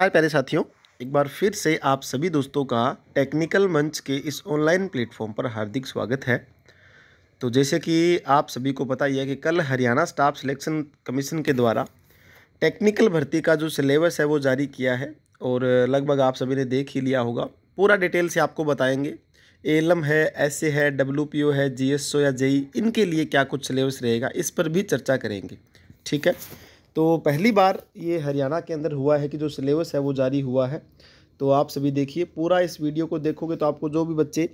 हाय प्यारे साथियों एक बार फिर से आप सभी दोस्तों का टेक्निकल मंच के इस ऑनलाइन प्लेटफॉर्म पर हार्दिक स्वागत है तो जैसे कि आप सभी को पता ही है कि कल हरियाणा स्टाफ सिलेक्शन कमीशन के द्वारा टेक्निकल भर्ती का जो सिलेबस है वो जारी किया है और लगभग आप सभी ने देख ही लिया होगा पूरा डिटेल से आपको बताएंगे ए एल एम है एस ए है डब्ल्यू पी ओ है जी एस ओ या जेई इनके लिए क्या कुछ सिलेबस रहेगा इस पर भी चर्चा करेंगे ठीक है तो पहली बार ये हरियाणा के अंदर हुआ है कि जो सिलेबस है वो जारी हुआ है तो आप सभी देखिए पूरा इस वीडियो को देखोगे तो आपको जो भी बच्चे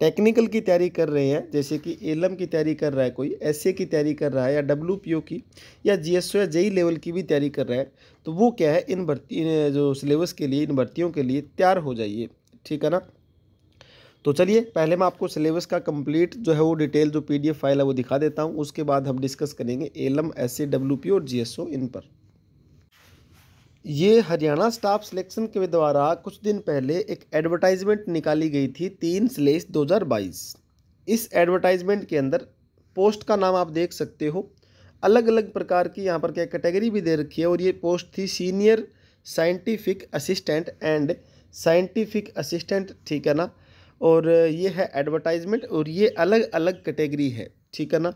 टेक्निकल की तैयारी कर रहे हैं जैसे कि एलम की तैयारी कर रहा है कोई एस की तैयारी कर रहा है या डब्ल्यू की या जी या जेई लेवल की भी तैयारी कर रहा है तो वो क्या है इन भर्ती जो सिलेबस के लिए इन भर्तियों के लिए तैयार हो जाइए ठीक है ना तो चलिए पहले मैं आपको सिलेबस का कंप्लीट जो है वो डिटेल जो पीडीएफ फाइल है वो दिखा देता हूँ उसके बाद हम डिस्कस करेंगे एलम एस और जीएसओ इन पर ये हरियाणा स्टाफ सिलेक्शन के द्वारा कुछ दिन पहले एक एडवर्टाइजमेंट निकाली गई थी तीन स्लेस दो इस एडवर्टाइजमेंट के अंदर पोस्ट का नाम आप देख सकते हो अलग अलग प्रकार की यहाँ पर क्या कैटेगरी भी दे रखी है और ये पोस्ट थी senior scientific assistant and scientific assistant ठीक है ना और ये है एडवर्टाइजमेंट और ये अलग अलग कैटेगरी है ठीक है ना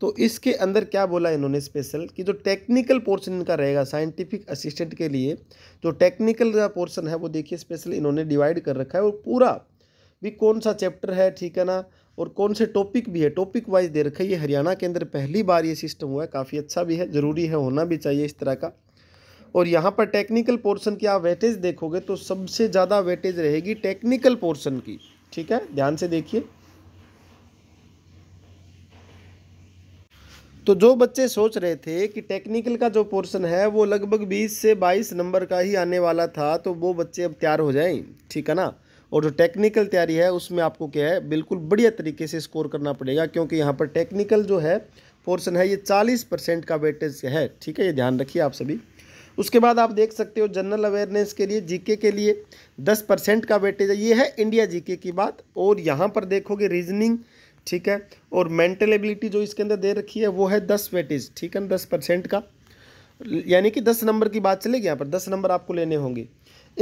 तो इसके अंदर क्या बोला इन्होंने स्पेशल कि जो टेक्निकल पोर्शन इनका रहेगा साइंटिफिक असिस्टेंट के लिए जो टेक्निकल पोर्शन है वो देखिए स्पेशल इन्होंने डिवाइड कर रखा है और पूरा भी कौन सा चैप्टर है ठीक है ना और कौन से टॉपिक भी है टॉपिक वाइज दे रखा है ये हरियाणा के अंदर पहली बार ये सिस्टम हुआ है काफ़ी अच्छा भी है ज़रूरी है होना भी चाहिए इस तरह का और यहाँ पर टेक्निकल पोर्शन की आप वेटेज देखोगे तो सबसे ज़्यादा वेटेज रहेगी टेक्निकल पोर्शन की ठीक है ध्यान से देखिए तो जो बच्चे सोच रहे थे कि टेक्निकल का जो पोर्शन है वो लगभग 20 से 22 नंबर का ही आने वाला था तो वो बच्चे अब तैयार हो जाएं ठीक है ना और जो टेक्निकल तैयारी है उसमें आपको क्या है बिल्कुल बढ़िया तरीके से स्कोर करना पड़ेगा क्योंकि यहाँ पर टेक्निकल जो है पोर्शन है ये 40 परसेंट का वेटेज है ठीक है ये ध्यान रखिए आप सभी उसके बाद आप देख सकते हो जनरल अवेयरनेस के लिए जीके के लिए दस परसेंट का वेटेज ये है इंडिया जीके की बात और यहाँ पर देखोगे रीजनिंग ठीक है और मेंटल एबिलिटी जो इसके अंदर दे रखी है वो है दस वेटेज ठीक है ना दस परसेंट का यानी कि दस नंबर की बात चलेगी यहाँ पर दस नंबर आपको लेने होंगे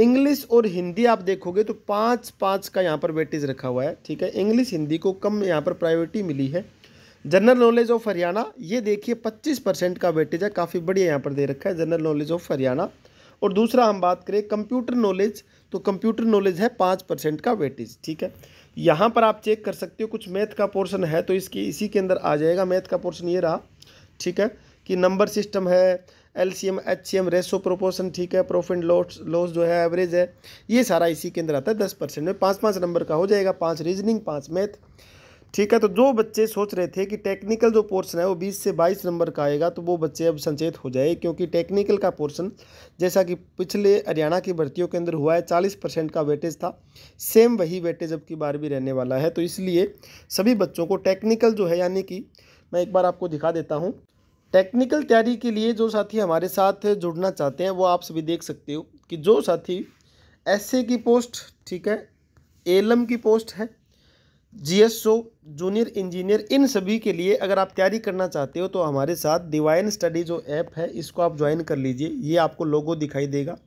इंग्लिश और हिंदी आप देखोगे तो पाँच पाँच का यहाँ पर वेटेज रखा हुआ है ठीक है इंग्लिश हिंदी को कम यहाँ पर प्रायोरिटी मिली है जनरल नॉलेज ऑफ हरियाणा ये देखिए 25 परसेंट का वेटेज है काफ़ी बढ़िया यहाँ पर दे रखा है जनरल नॉलेज ऑफ हरियाणा और दूसरा हम बात करें कंप्यूटर नॉलेज तो कंप्यूटर नॉलेज है पाँच परसेंट का वेटेज ठीक है यहाँ पर आप चेक कर सकते हो कुछ मैथ का पोर्सन है तो इसकी इसी के अंदर आ जाएगा मैथ का पोर्सन ये रहा ठीक है कि नंबर सिस्टम है L C M H C M ratio proportion ठीक है प्रॉफिट लॉस लॉस जो है एवरेज है ये सारा इसी के अंदर आता है दस परसेंट में पाँच पाँच नंबर का हो जाएगा पाँच रीजनिंग पाँच मैथ ठीक है तो जो बच्चे सोच रहे थे कि टेक्निकल जो पोर्शन है वो 20 से 22 नंबर का आएगा तो वो बच्चे अब संचेत हो जाए क्योंकि टेक्निकल का पोर्शन जैसा कि पिछले हरियाणा की भर्तियों के अंदर हुआ है 40 परसेंट का वेटेज था सेम वही वेटेज अब की बार भी रहने वाला है तो इसलिए सभी बच्चों को टेक्निकल जो है यानी कि मैं एक बार आपको दिखा देता हूँ टेक्निकल तैयारी के लिए जो साथी हमारे साथ जुड़ना चाहते हैं वो आप सभी देख सकते हो कि जो साथी एस की पोस्ट ठीक है एलम की पोस्ट है G S O junior engineer इन सभी के लिए अगर आप तैयारी करना चाहते हो तो हमारे साथ डिवाइन स्टडी जो ऐप है इसको आप ज्वाइन कर लीजिए ये आपको लोगो दिखाई देगा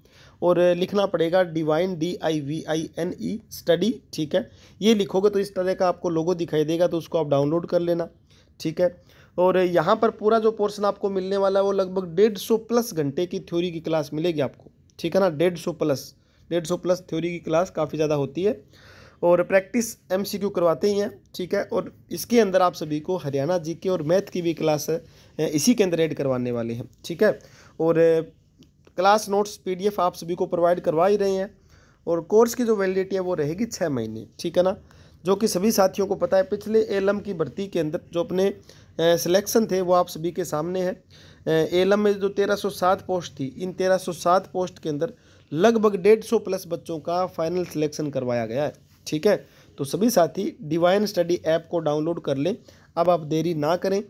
और लिखना पड़ेगा divine D I V I N E study ठीक है ये लिखोगे तो इस तरह का आपको लोगो दिखाई देगा तो उसको आप डाउनलोड कर लेना ठीक है और यहाँ पर पूरा जो पोर्सन आपको मिलने वाला है वो लगभग डेढ़ सौ प्लस घंटे की थ्योरी की क्लास मिलेगी आपको ठीक है ना डेढ़ सौ प्लस डेढ़ सौ प्लस थ्योरी की क्लास काफ़ी ज़्यादा होती है और प्रैक्टिस एमसीक्यू करवाते ही हैं ठीक है और इसके अंदर आप सभी को हरियाणा जी के और मैथ की भी क्लास इसी के अंदर एड करवाने वाले हैं ठीक है और क्लास नोट्स पीडीएफ आप सभी को प्रोवाइड करवा ही रहे हैं और कोर्स की जो वैलिडिटी है वो रहेगी छः महीने ठीक है ना जो कि सभी साथियों को पता है पिछले एलम की भर्ती के अंदर जो अपने सिलेक्शन थे वो आप सभी के सामने है एलम में जो 1307 पोस्ट थी इन 1307 पोस्ट के अंदर लगभग डेढ़ सौ प्लस बच्चों का फाइनल सिलेक्शन करवाया गया है ठीक है तो सभी साथी डिवाइन स्टडी ऐप को डाउनलोड कर लें अब आप देरी ना करें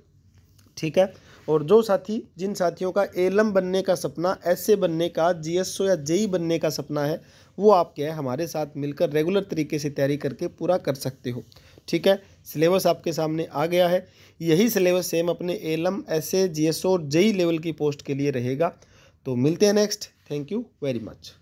ठीक है और जो साथी जिन साथियों का एलम बनने का सपना एस बनने का जी या जेई e बनने का सपना है वो आप क्या है हमारे साथ मिलकर रेगुलर तरीके से तैयारी करके पूरा कर सकते हो ठीक है सिलेबस आपके सामने आ गया है यही सिलेबस सेम अपने एलम एस ए जी और जेई लेवल e की पोस्ट के लिए रहेगा तो मिलते हैं next thank you very much